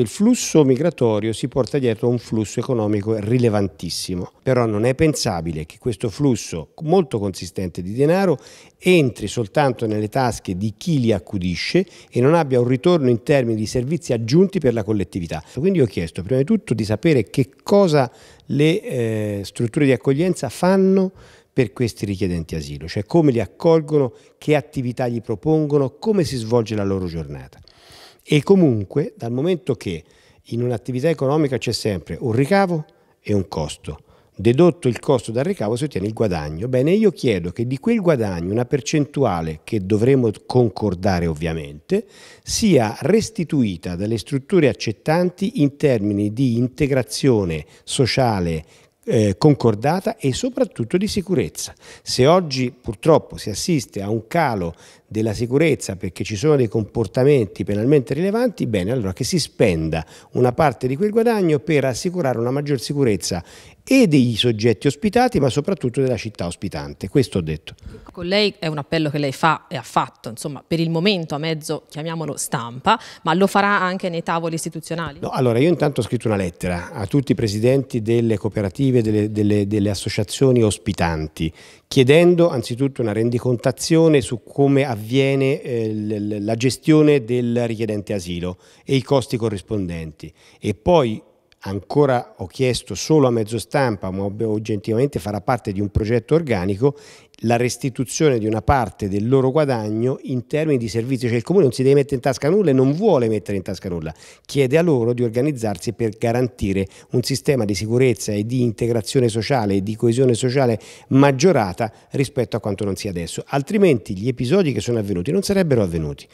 Il flusso migratorio si porta dietro un flusso economico rilevantissimo, però non è pensabile che questo flusso molto consistente di denaro entri soltanto nelle tasche di chi li accudisce e non abbia un ritorno in termini di servizi aggiunti per la collettività. Quindi ho chiesto prima di tutto di sapere che cosa le eh, strutture di accoglienza fanno per questi richiedenti asilo, cioè come li accolgono, che attività gli propongono, come si svolge la loro giornata. E comunque, dal momento che in un'attività economica c'è sempre un ricavo e un costo, dedotto il costo dal ricavo si ottiene il guadagno. Bene, io chiedo che di quel guadagno una percentuale che dovremo concordare ovviamente sia restituita dalle strutture accettanti in termini di integrazione sociale eh, concordata e soprattutto di sicurezza. Se oggi purtroppo si assiste a un calo della sicurezza perché ci sono dei comportamenti penalmente rilevanti, bene, allora che si spenda una parte di quel guadagno per assicurare una maggior sicurezza e dei soggetti ospitati, ma soprattutto della città ospitante. Questo ho detto. Con lei è un appello che lei fa e ha fatto, insomma, per il momento a mezzo, chiamiamolo stampa, ma lo farà anche nei tavoli istituzionali? No, allora io intanto ho scritto una lettera a tutti i presidenti delle cooperative, delle, delle, delle associazioni ospitanti, chiedendo anzitutto una rendicontazione su come avviene avviene eh, la gestione del richiedente asilo e i costi corrispondenti e poi ancora ho chiesto solo a mezzo stampa, ma oggettivamente farà parte di un progetto organico, la restituzione di una parte del loro guadagno in termini di servizio, cioè il comune non si deve mettere in tasca nulla e non vuole mettere in tasca nulla, chiede a loro di organizzarsi per garantire un sistema di sicurezza e di integrazione sociale e di coesione sociale maggiorata rispetto a quanto non sia adesso, altrimenti gli episodi che sono avvenuti non sarebbero avvenuti.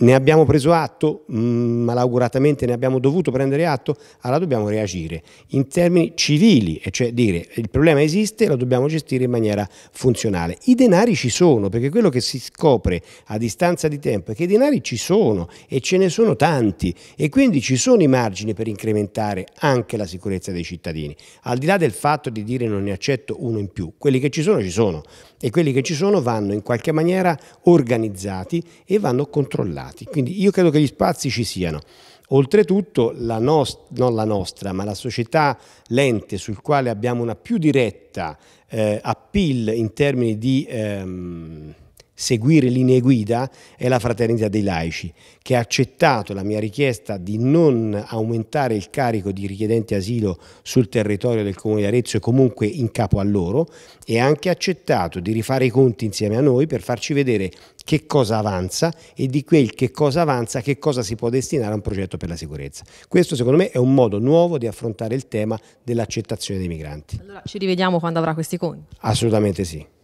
Ne abbiamo preso atto, mm, malauguratamente ne abbiamo dovuto prendere atto, allora dobbiamo reagire in termini civili, cioè dire il problema esiste, e lo dobbiamo gestire in maniera funzionale. I denari ci sono, perché quello che si scopre a distanza di tempo è che i denari ci sono e ce ne sono tanti e quindi ci sono i margini per incrementare anche la sicurezza dei cittadini, al di là del fatto di dire non ne accetto uno in più, quelli che ci sono ci sono e quelli che ci sono vanno in qualche maniera organizzati e vanno controllati controllati. Quindi io credo che gli spazi ci siano. Oltretutto, la nost- non la nostra, ma la società l'ente sul quale abbiamo una più diretta eh, appeal in termini di ehm, seguire linee guida è la Fraternità dei Laici, che ha accettato la mia richiesta di non aumentare il carico di richiedenti asilo sul territorio del Comune di Arezzo e comunque in capo a loro e ha anche accettato di rifare i conti insieme a noi per farci vedere che cosa avanza e di quel che cosa avanza che cosa si può destinare a un progetto per la sicurezza. Questo secondo me è un modo nuovo di affrontare il tema dell'accettazione dei migranti. Allora ci rivediamo quando avrà questi conti. Assolutamente sì.